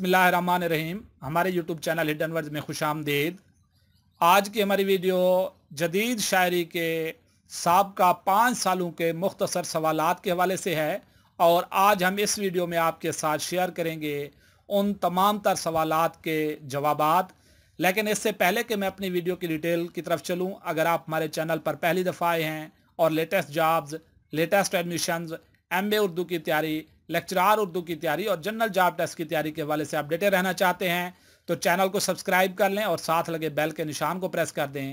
रहीम हमारे YouTube channel hidden word में खुश आमदीद आज की हमारी वीडियो जदीद शायरी के सबका पाँच सालों के मुख्तसर सवाल के हवाले से है और आज हम इस वीडियो में आपके साथ शेयर करेंगे उन तमाम तर सवाल के जवाब लेकिन इससे पहले कि मैं अपनी वीडियो की डिटेल की तरफ चलूँ अगर आप हमारे चैनल पर पहली दफ़ा आए हैं और latest jobs latest admission M Urdu की तैयारी लेक्चरार उर्दू की तैयारी और जनरल जॉब टेस्ट की तैयारी के हवाले से अपडेटेड रहना चाहते हैं तो चैनल को सब्सक्राइब कर लें और साथ लगे बेल के निशान को प्रेस कर दें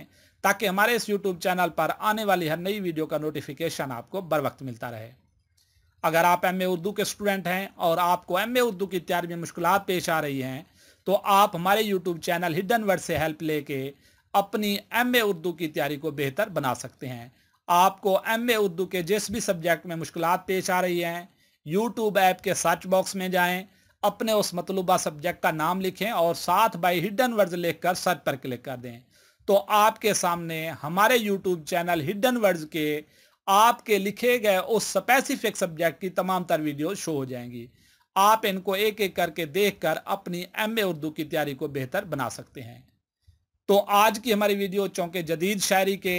ताकि हमारे इस यूट्यूब चैनल पर आने वाली हर नई वीडियो का नोटिफिकेशन आपको बर वक्त मिलता रहे अगर आप एम ए उर्दू के स्टूडेंट हैं और आपको एम ए उर्दू की तैयारी में मुश्किल पेश आ रही हैं तो आप हमारे यूट्यूब चैनल हिडन वर्ड से हेल्प लेके अपनी एम ए उर्दू की तैयारी को बेहतर बना सकते हैं आपको एम ए उर्दू के जिस भी सब्जेक्ट में मुश्किल पेश आ रही हैं यूट्यूब ऐप के सर्च बॉक्स में जाएं अपने उस मतलूबा सब्जेक्ट का नाम लिखें और साथ बाई हिडन वर्ड लिखकर सर्च पर क्लिक कर दें तो आपके सामने हमारे यूट्यूब चैनल हिडन वर्ड्स के आपके लिखे गए उस स्पेसिफिक सब्जेक्ट की तमाम तर वीडियो शो हो जाएंगी आप इनको एक एक करके देखकर अपनी एम ए उर्दू की तैयारी को बेहतर बना सकते हैं तो आज की हमारी वीडियो चौंके जदीद शायरी के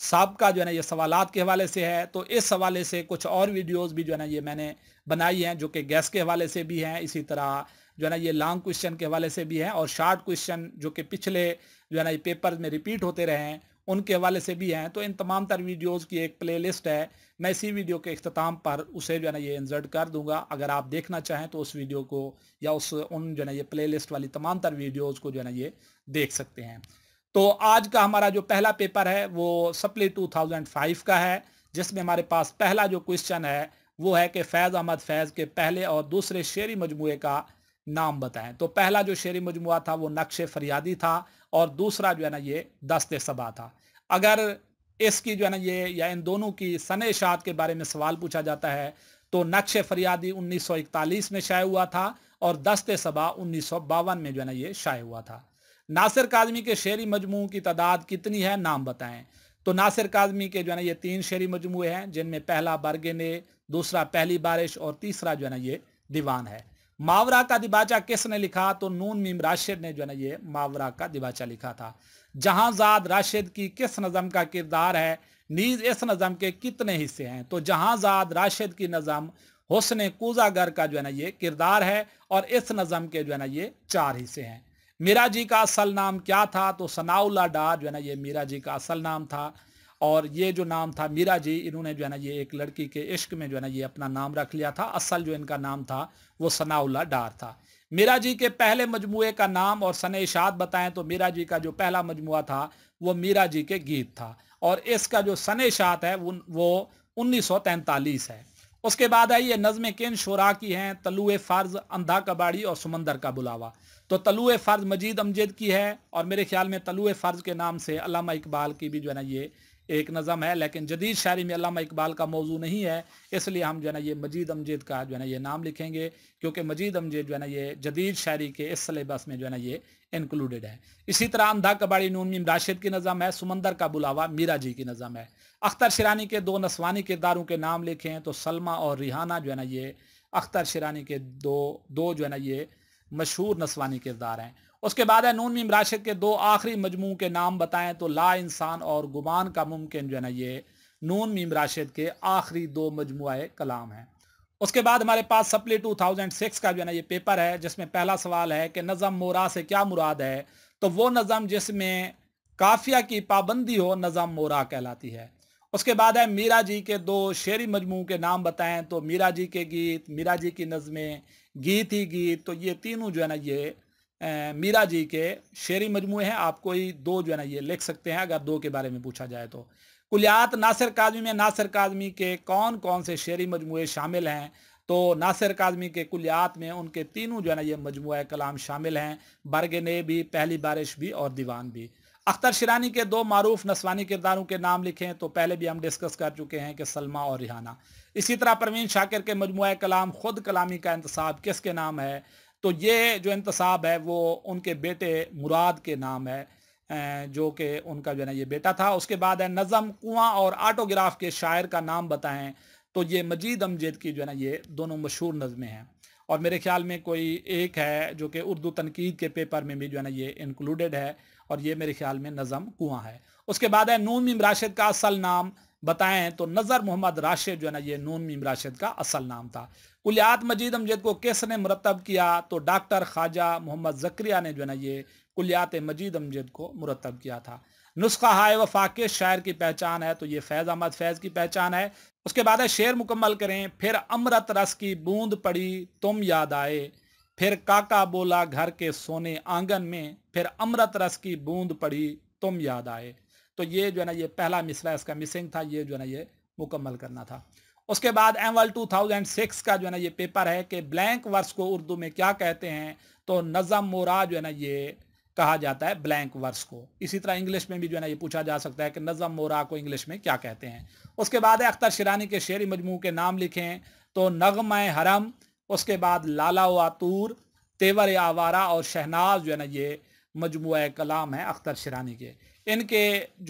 सबका जो है ना ये सवालत के हवाले से है तो इस हवाले से कुछ और वीडियोज भी जो है ना ये मैंने बनाई हैं जो कि गैस के हवाले से भी हैं इसी तरह जो है ना ये लॉन्ग क्वेश्चन के हवाले से भी हैं और शार्ट क्वेश्चन जो कि पिछले जो है ना ये पेपर में रिपीट होते रहे हैं उनके हवाले से भी हैं तो इन तमाम तर वीडियोज़ की एक लिस्ट है मैं इसी वीडियो के अख्ताम पर उसे जो है ना ये इंजर्ट कर दूंगा अगर आप देखना चाहें तो उस वीडियो को या उस उन जो है ना ये लिस्ट वाली तमाम तर वीडियोज़ को जो है ना ये देख सकते हैं तो आज का हमारा जो पहला पेपर है वो थाउजेंड 2005 का है जिसमें हमारे पास पहला जो क्वेश्चन है वो है कि फैज़ अहमद फैज़ के पहले और दूसरे शेरी मजमू का नाम बताएं तो पहला जो शेरी मजमू था वो नक्श फरियादी था और दूसरा जो है ना ये दस्ते सबा था अगर इसकी जो है ना ये या इन दोनों की सन शाद के बारे में सवाल पूछा जाता है तो नक्श फरियादी 1941 में शाये हुआ था और दस्ते सबा उन्नीस में जो है ना ये शाये हुआ था नासिर काजमी के शेरी मजमू की तादाद कितनी है नाम बताएं तो नासिर काजमी के जो है ना ये तीन शेरी मजमू हैं जिनमें पहला बरगेने दूसरा पहली बारिश और तीसरा जो है ना ये दीवान है मावरा का दिबाचा किसने लिखा तो नून मीम राशिद ने जो है ना ये मावरा का दिबाचा लिखा था जहांजाद राशिद की किस नज़म का किरदार है नीज इस नज़म के कितने हिस्से हैं तो जहांजाद राशिद की नज़म हुसन कूजागर का जो है ना ये किरदार है और इस नज़म के जो है ना ये चार हिस्से हैं मीरा जी का असल नाम क्या था तो सनाउल्ला डार जो है ना ये मीरा जी का असल नाम था और ये जो नाम था मीरा जी इन्होंने जो है ना ये एक लड़की के इश्क में जो है ना ये अपना नाम रख लिया था असल जो इनका नाम था वो सनाउल्ला डार था मीरा जी के पहले मजमू का नाम और सन इशाद बताएं तो मीरा जी का जो पहला मजमू था वो मीरा जी के गीत था और इसका जो सन इशात है वो उन्नीस सौ तैंतालीस है उसके बाद है ये नज़म किन शुरा की हैं तलुए फ़र्ज़ अंधा कबाड़ी और समंदर का बुलावा तो तलु फ़र्ज मजीद अमजद की है और मेरे ख्याल में तलु फ़र्ज के नाम से अलामा इकबाल की भी जो है ना ये एक नज़म है लेकिन जदीद शायरी में अलामा इकबाल का मौजू नहीं है इसलिए हम जो है ना ये मजीद अमजद का जो है ना ये नाम लिखेंगे क्योंकि मजीद अमजद जो है ना ये जदीद शायरी के इस सलेबस में जो है ना ये इंक्लूडेड है इसी तरह अंधा कबाड़ी नून मीम राशिद की नज़म है सुमंदर का बुलावा मीरा जी की नज़म है अख्तर शरानी के दो नस्वानी किरदारों के नाम लिखे हैं तो सलमा और रिहाना जो है ना ये अख्तर शरानी के दो दो जो है ना ये मशहूर नस्वानी किरदार हैं उसके बाद है नून मीम राशिद के दो आखिरी मजमू के नाम बताएं तो ला इंसान और गुमान का मुमकिन जो है ना ये नून मीम राशिद के आखिरी दो मजमु कलाम हैं उसके बाद हमारे पास थाउजेंड 2006 का जो है ना ये पेपर है जिसमें पहला सवाल है कि नज़म मोरा से क्या मुराद है तो वो नज़म जिसमें काफिया की पाबंदी हो नज़म मोरा कहलाती है उसके बाद है मीरा जी के दो शेरी मजमू के नाम बताएं तो मीरा जी के गीत मीरा जी की नज़में गीत ही गीत तो ये तीनों जो है ना ये मीरा जी के शेरी मजमू हैं आप कोई दो जो है ना ये लिख सकते हैं अगर दो के बारे में पूछा जाए तो कुलियात नासिर काजमी में नासिर काजमी के कौन कौन से शेरी मजमू शामिल हैं तो नासिर काजमी के कुलियात में उनके तीनों जो है ना ये मजमू कलाम शामिल हैं बरगने भी पहली बारिश भी और दीवान भी अख्तर शिरानी के दो मरूफ नस्वानी किरदारों के नाम लिखे हैं तो पहले भी हम डिस्कस कर चुके हैं कि सलमा और रिहाना इसी तरह परवीन शाकिर के मजमू कलाम खुद कलामी का इंतसाब किसके नाम है तो ये जो इंतसाब है वो उनके बेटे मुराद के नाम है जो कि उनका जो है ना ये बेटा था उसके बाद है नज़म कुआँ और आटोग्राफ के शायर का नाम बताएं तो ये मजीद अमजेद की जो है ना ये दोनों मशहूर नज़में हैं और मेरे ख्याल में कोई एक है जो कि उर्दू तनकीद के पेपर में भी जो है ना ये इंक्लूडेड है और ये मेरे ख्याल में नज़म कुआँ है उसके बाद है नून मीम राशिद का असल नाम बताएं तो नज़र मोहम्मद राशिद जो है ना ये नून मीम राशिद का असल नाम था कुलियात मजीद अमजद को किसने मुरतब किया तो डॉक्टर ख्वाजा मोहम्मद जक्रिया ने जो है ना ये कुलियात मजीद अमजद को मुरतब किया था नुस्खा हाय वफा के शायर की पहचान है तो ये फैज़ अहमद फैज़ की पहचान है उसके बाद है शेर मुकम्मल करें फिर अमृत रस की बूंद पड़ी तुम याद आए फिर काका बोला घर के सोने आंगन में फिर अमृत रस की बूंद पड़ी तुम याद आए तो ये जो है ना ये पहला मिसरा इसका मिसिंग था ये जो है ना ये मुकम्मल करना था उसके बाद एम थाउजेंड सिक्स का जो है ना ये पेपर है कि ब्लैंक वर्ष को उर्दू में क्या कहते हैं तो नज़म मोरा जो है ना ये कहा जाता है ब्लैंक वर्स को इसी तरह इंग्लिश में भी जो है ना ये पूछा जा सकता है कि नज़म मोरा को इंग्लिश में क्या कहते हैं उसके बाद है अख्तर शिरानी के शेरी मजमू के नाम लिखें तो नगम हरम उसके बाद लाला वातूर तेवर आवारा और शहनाज जो है ना ये मजमू कलाम है अख्तर शिरानी के इनके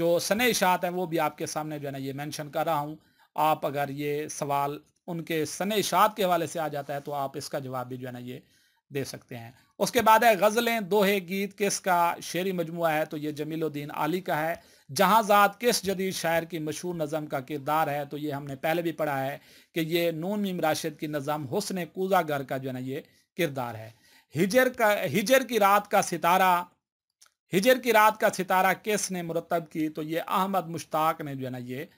जो सने शात हैं वो भी आपके सामने जो है ना ये मैंशन कर रहा हूँ आप अगर ये सवाल उनके सने शात के हवाले से आ जाता है तो आप इसका जवाब भी जो है ना ये दे सकते हैं उसके बाद है गज़लें दोहे गीत किसका शेरी मजमू है तो ये जमीलुद्दीन आली का है जात किस जदीद शायर की मशहूर नज़म का किरदार है तो ये हमने पहले भी पढ़ा है कि ये नून मीम राशिद की नज़म हुसन कूजागर का जो है ना ये किरदार है हिजर का हिजर की रात का सितारा हिजर की रात का सितारा किस ने मुरतब की तो ये अहमद मुश्ताक ने जो है ना ये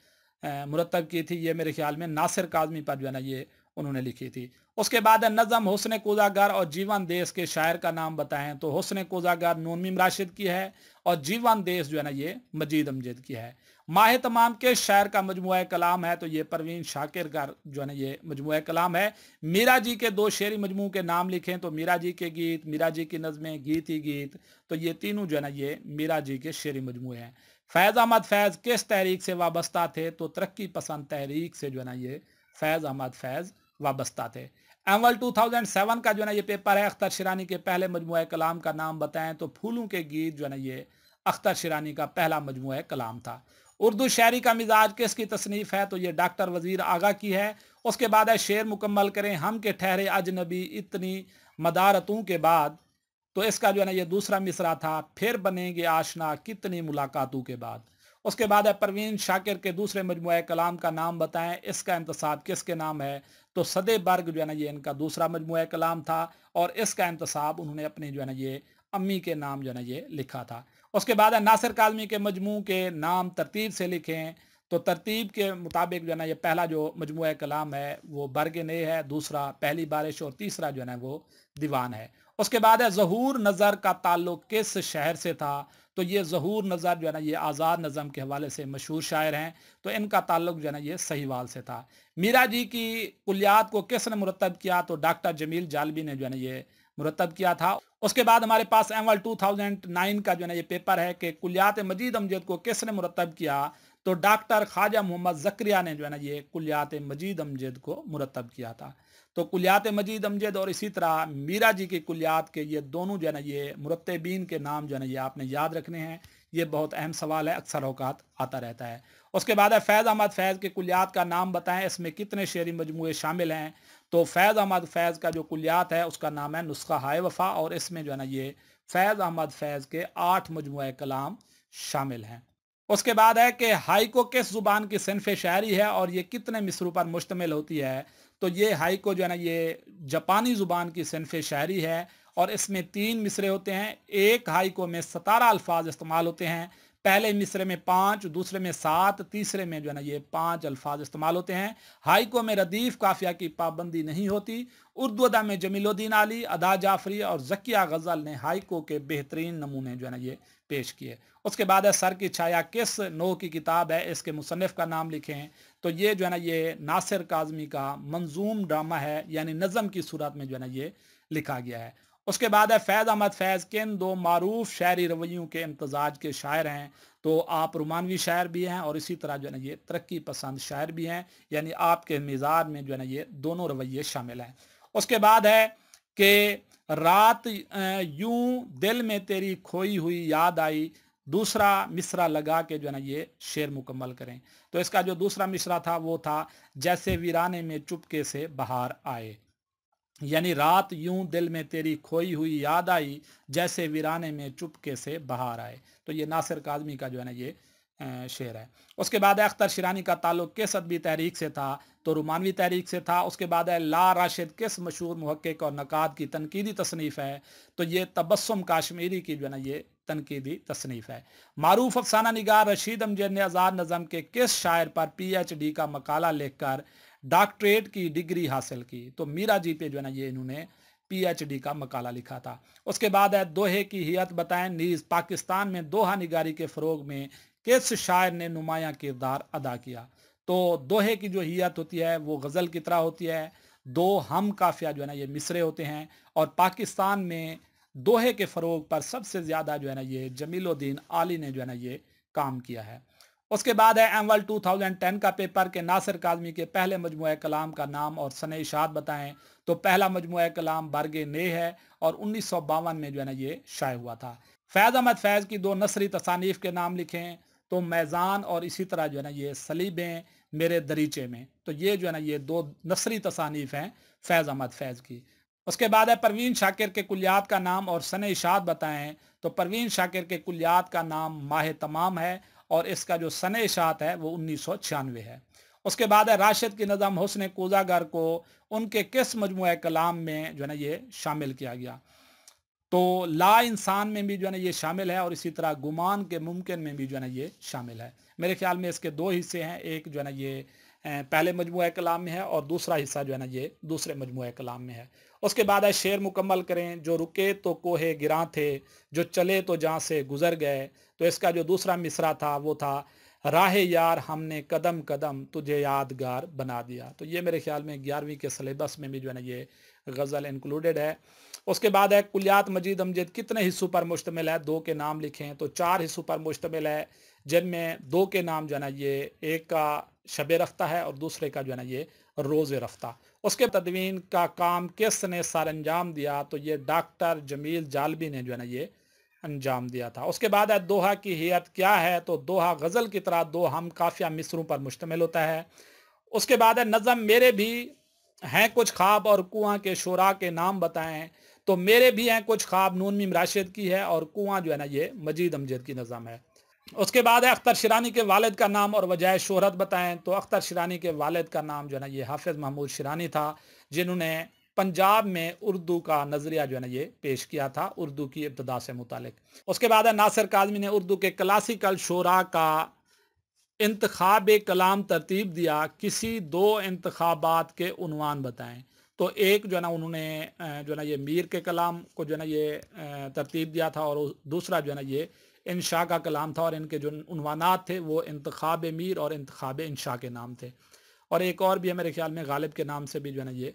मुरतब की थी ये मेरे ख्याल में नासिर काजमी पर जो है ना ये उन्होंने लिखी थी उसके बाद नज़म हुसन कोजागर और जीवन देश के शायर का नाम बताएं तो हुसन कोजागर नूनमीम राशिद की है और जीवन देश जो है ना ये मजीद अमजिद की है माह तमाम के शायर का मजमु कलाम है तो ये परवीन शाकिर गर जो है ना ये मजमु कलाम है मीरा जी के दो शेरी मजमू के नाम लिखें तो मीरा जी के गीत मीरा जी की नज़में गीत ही गीत तो ये तीनों जो है ना ये मीरा जी के शेरी मजमू हैं फैज़ अहमद फैज़ किस तहरीक से वाबस्ता थे तो तरक्की पसंद तहरीक से जो है ना ये फैज़ अहमद फैज़ वाबस्ता थे एमवल 2007 का जो है ना ये पेपर है अख्तर शिरानी के पहले मजमू कलाम का नाम बताएं तो फूलों के गीत जो है ना ये अख्तर शिरानी का पहला मजमू कलाम था उर्दू शायरी का मिजाज किस की तसनीफ़ है तो ये डॉक्टर वज़ीर आगा की है उसके बाद है शेर मुकम्मल करें हम के ठहरे अजनबी इतनी मदारतों के बाद तो इसका जो है ना ये दूसरा मिसरा था फिर बनेंगे आशना कितनी मुलाकातों के बाद उसके बाद है परवीन शाकिर के दूसरे मजमू कलाम का नाम बताएं इसका इंतसाब किसके नाम है तो सदे बर्ग जो है ना ये इनका दूसरा मजमू कलाम था और इसका इंतसाब उन्होंने अपने जो है ना ये अम्मी के नाम जो है ना ये लिखा था उसके बाद है नासिर कालमी के मजमू के नाम तरतीब से लिखें तो तरतीब के मुताबिक जो है ना ये पहला जो मजमू कलाम है वो बर्ग ने है दूसरा पहली बारिश और तीसरा जो है ना वो दीवान है उसके बाद है जहूर नज़र का ताल्लुक किस शहर से था तो ये जहूर नज़र जो है ना ये आज़ाद नज़म के हवाले से मशहूर शायर हैं तो इनका ताल्लुक जो है ना ये सहीवाल से था मीरा जी की कुलियात को किसने मुरतब किया तो डॉक्टर जमील जालवी ने जो है ना ये मुरतब किया था उसके बाद हमारे पास एमवल 2009 का जो है ना ये पेपर है कि कुलियात मजीद अमजद को किसने मुरतब किया तो डॉक्टर ख्वाजा मोहम्मद जक्रिया ने जो है ना ये कुलियात मजीद अमजद को मुरतब किया था तो कुलियात मजीद अमजद और इसी तरह मीरा जी की कुलियात के ये दोनों जो है ना ये मुरतबीन के नाम जो है ना ये आपने याद रखने हैं ये बहुत अहम सवाल है अक्सर अवकात आता रहता है उसके बाद है फैज़ अहमद फैज़ के कुलियात का नाम बताएं इसमें कितने शेरी मजमू शामिल हैं तो फैज़ अहमद फैज़ का जो कुलियात है उसका नाम है नुस्खा हाय वफ़ा और इसमें जो है ना ये फैज़ अहमद फैज़ के आठ मजमू कलाम शामिल हैं उसके बाद है कि हाइको किस ज़ुबान की सिनफ शायरी है और ये कितने मिसरों पर मुश्तमिल होती है तो ये हाइको जो है ना ये जापानी ज़ुबान की सनफ शायरी है और इसमें तीन मिसरे होते हैं एक हाइको में सतारा अल्फाज इस्तेमाल होते हैं पहले मिसरे में पाँच दूसरे में सात तीसरे में जो है ना ये पाँच अल्फाज इस्तेमाल होते हैं हाइको में रदीफ़ काफिया की पाबंदी नहीं होती उर्दू अदा में जमीलुद्दीन अली अदा जाफरी और जकिया गज़ल ने हाइको के बेहतरीन नमूने जो है ना ये पेश किए उसके बाद है सर की छाया किस नो की किताब है इसके मुसनफ़ का नाम लिखें तो ये जो है ना ये नासिर काजमी का मंजूम ड्रामा है यानी नज़म की सूरत में जो है ना ये लिखा गया है उसके बाद है फैज़ अहमद फैज़ किन दो मरूफ शायरी रवैयों के इम्तजाज के शायर हैं तो आप रुमानवी शायर भी हैं और इसी तरह जो है ना ये तरक्की पसंद शायर भी हैं यानी आपके मिज़ाज़ में जो है ना ये दोनों रवैये शामिल हैं उसके बाद है कि रात यूं दिल में तेरी खोई हुई याद आई दूसरा मिसरा लगा के जो है ना ये शेर मुकम्मल करें तो इसका जो दूसरा मिसरा था वो था जैसे वीराने में चुपके से बाहर आए यानी रात यूं दिल में तेरी खोई हुई याद आई जैसे वीराने में चुपके से बाहर आए तो ये नासिर काजमी का जो है ना ये शेर है उसके बाद है अख्तर शिरानी का ताल्लुक किस अदबी तहरीक से था तो रुमानवी तहरीक से था उसके बाद है ला राशिद किस मशहूर महक्के और नक़ाद की तनकीदी तसनीफ़ है तो ये तबस्म काश्मीरी की जो है ना ये तनकीदी तसनीफ़ है मरूफ अफसाना निगार रशीद अमजद ने आज़ाद नज़म के किस शायर पर पी एच डी का मकाला लिख कर डॉक्टरेट की डिग्री हासिल की तो मीरा जी पे जो है ना ये इन्होंने पीएचडी का मकाला लिखा था उसके बाद है दोहे की हियत बताएं नीज पाकिस्तान में दोहा निगारी के फ़रोग में किस शायर ने नुमाया किरदार अदा किया तो दोहे की जो हियत होती है वो गज़ल की तरह होती है दो हम काफिया जो है ना ये मिसरे होते हैं और पाकिस्तान में दोहे के फ़रोग पर सबसे ज़्यादा जो है ना ये जमीलुद्दीन आली ने जो है ना ये काम किया है उसके बाद है थाउजेंड 2010 का पेपर के नासिर काजमी के पहले मजमू कलाम का नाम और सन इशात बताएं तो पहला मजमू कलाम बरगे ने है और उन्नीस में जो है ना ये शाये हुआ था फैज़ अहमद फैज़ की दो नसरी तसानीफ़ के नाम लिखें तो मैज़ान और इसी तरह जो है ना ये सलीबें मेरे दरीचे में तो ये जो है ना ये दो नसरी तसानीफ़ हैं फैज़ अहमद फैज़ की उसके बाद है परवीन शाकिर के कुलियात का नाम और सन इशात बताएं तो परवीन शाकिर के कुलियात का नाम माह तमाम है और इसका जो सन इशात है वो उन्नीस है उसके बाद है राशिद की नज़म हुसन कोजागर को उनके किस मजमु कलाम में जो है ना ये शामिल किया गया तो ला इंसान में भी जो है ना ये शामिल है और इसी तरह गुमान के मुमकिन में भी जो है ना ये शामिल है मेरे ख्याल में इसके दो हिस्से हैं एक जो है ना ये पहले मजमू कलाम में है और दूसरा हिस्सा जो है ना ये दूसरे मजमू कलाम में है उसके बाद है शेर मुकम्मल करें जो रुके तो कोहे गिरा थे जो चले तो जहाँ से गुजर गए तो इसका जो दूसरा मिसरा था वो था राह यार हमने कदम कदम तुझे यादगार बना दिया तो ये मेरे ख्याल में ग्यारहवीं के सलेबस में भी जो है ना ये गज़ल इंक्लूडेड है उसके बाद है कुलियात मजीद अमजद कितने हिस्सों पर मुश्तमिल है दो के नाम लिखें तो चार हिस्सों पर मुश्तमिल है जिनमें दो के नाम जो है ना ये एक का शब रफ्ता है और दूसरे का जो है ना ये रोज़ रफ्ता उसके तदवीन का काम किस ने सर अंजाम दिया तो ये डॉक्टर जमील जालबी ने जो है ना ये अंजाम दिया था उसके बाद है दोहा की हयत क्या है तो दोहा गज़ल की तरह दो हम काफ़िया मिसरों पर मुश्तमिल होता है उसके बाद है नज़म मेरे भी हैं कुछ ख्वाब और कुआँ के शुरा के नाम बताएं तो मेरे भी हैं कुछ ख्वाब नून मीम राशिद की है और कुआँ जो है ना ये मजीद अमजद की नज़म है उसके बाद है अख्तर शिरानी के वालद का नाम और वजह शोहरत बताएं तो अख्तर शिरानी के वालद का नाम जो है ना ये हाफिज़ महमूद शिरानी था जिन्होंने पंजाब में उर्दू का नज़रिया जो है ना ये पेश किया था उर्दू की इब्तदा से मुतक उसके बाद है नासिर काजमी ने उर्दू के क्लासिकल शोरा का इंतखाब कलाम तरतीब दिया किसी दो इंतबात के उनवान बताएं तो एक जो है ना उन्होंने जो है ना ये मीर के कलाम को जो है ना ये तरतीब दिया था और दूसरा जो है ना ये इन शाह का कलाम था और इनके जो उनवानात थे वो इंतखब मीर और इंतखब शाह के नाम थे और एक और भी है मेरे ख्याल में गालिब के नाम से भी जो है ना ये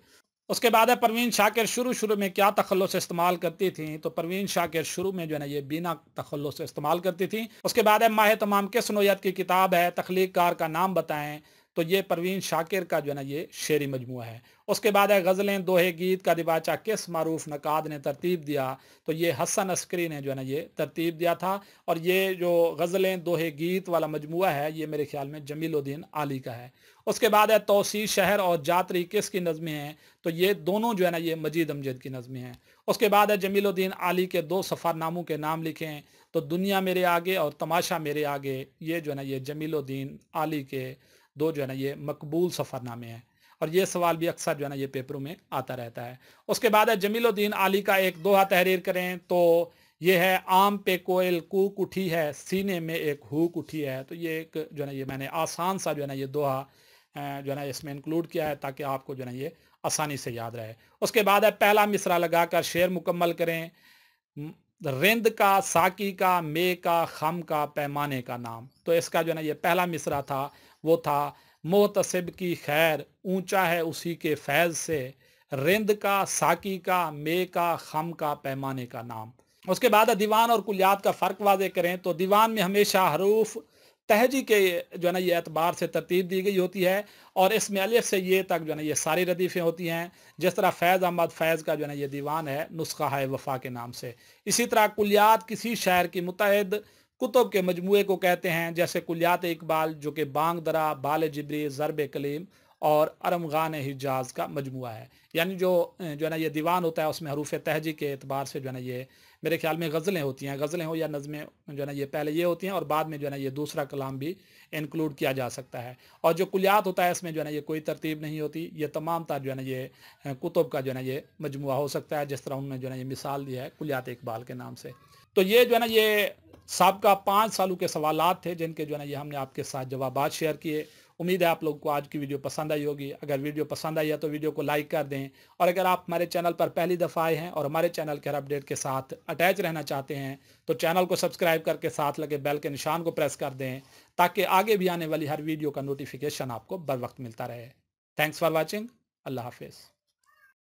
उसके बाद है परवीन शाकिर शुरू शुरू में क्या तखल से इस्तेमाल करती थी तो परवीन शाकिर शुरू में जो है ना ये बिना तखल से इस्तेमाल करती थी उसके बाद है माह तमाम किस नोयत की किताब है तखलीक कार का नाम बताएं तो ये परवीन शाकिर का जो है ना ये शेरी मजमू है उसके बाद है गज़लें दोहे गीत का रिबाचा किस मरूफ नकाद ने तरतीब दिया तो ये हसन अस्करी ने जो है ना ये तरतीब दिया था और ये जो गज़लें दोहे गीत वाला मजमू है ये मेरे ख्याल में जमीलुद्दीन आली का है उसके बाद है तोसी शहर और जातरी किस की नज़में हैं तो ये दोनों जो है ना ये मजीद अमजद की नज़में हैं उसके बाद है जमीलुद्दीन आली के दो सफ़रनामों के नाम लिखे हैं तो दुनिया मेरे आगे और तमाशा मेरे आगे ये जो है ना ये जमीलुद्दीन आली के दो जो है ना ये मकबूल सफ़रनामे हैं और ये सवाल भी अक्सर जो है ना ये पेपरों में आता रहता है उसके बाद है जमीलुद्दीन आली का एक दोहा तहरीर करें तो ये है आम पे कोयल कूक उठी है सीने में एक हुक उठी है तो ये एक जो है ना ये मैंने आसान सा जो है ना ये दोहा जो है ना इसमें इंक्लूड किया है ताकि आपको जो है ना ये आसानी से याद रहे उसके बाद है पहला मिसरा लगाकर शेर मुकम्मल करें रिंद का साकी का मे का खम का पैमाने का नाम तो इसका जो है ना ये पहला मिसरा था वो था मोहतसब की खैर ऊंचा है उसी के फैज़ से रिंद का साकी का मे का खम का पैमाने का नाम उसके बाद दीवान और कुलियात का फ़र्क वाजे करें तो दीवान में हमेशा हरूफ तहजी के जो है ना ये एतबार से तरतीब दी गई होती है और इसमें अलिफ से ये तक जो है ना ये सारी रदीफ़ें होती हैं जिस तरह फैज़ अहमद फैज़ का जो है ना ये दीवान है नुस्खा है वफ़ा के नाम से इसी तरह कुलियात किसी शायर की मुतहद कुतुब के मजमू को कहते हैं जैसे कुलियात इकबाल जो कि बांग दरा बाल जबरी ज़रब कलीम और अरमगान हिजाज का मजमू है यानी जो जो है ना ये दीवान होता है उसमें हरूफ तहजी के अतबार से जो है ना ये मेरे ख्याल में गज़लें होती हैं गज़लें हो या नज़में जो है ना ये पहले ये होती हैं और बाद में जो है ना ये दूसरा कलाम भी इंक्लूड किया जा सकता है और जो कुलियात होता है इसमें जो है ना ये कोई तरतीब नहीं होती ये तमाम तर जो है ना ये कुतुब का जो है ना ये मजमू हो सकता है जिस तरह उन्होंने जो है ना ये मिसाल दी है कुलियात इकबाल के नाम से तो ये जो है ना ये सबका पाँच सालों के सवाल थे जिनके जो है ना ये हमने आपके साथ जवाब शेयर किए उम्मीद है आप लोगों को आज की वीडियो पसंद आई होगी अगर वीडियो पसंद आई है तो वीडियो को लाइक कर दें और अगर आप हमारे चैनल पर पहली दफ़ा आए हैं और हमारे चैनल के हर अपडेट के साथ अटैच रहना चाहते हैं तो चैनल को सब्सक्राइब करके साथ लगे बेल के निशान को प्रेस कर दें ताकि आगे भी आने वाली हर वीडियो का नोटिफिकेशन आपको बर वक्त मिलता रहे थैंक्स फॉर वॉचिंग अल्लाह हाफिज़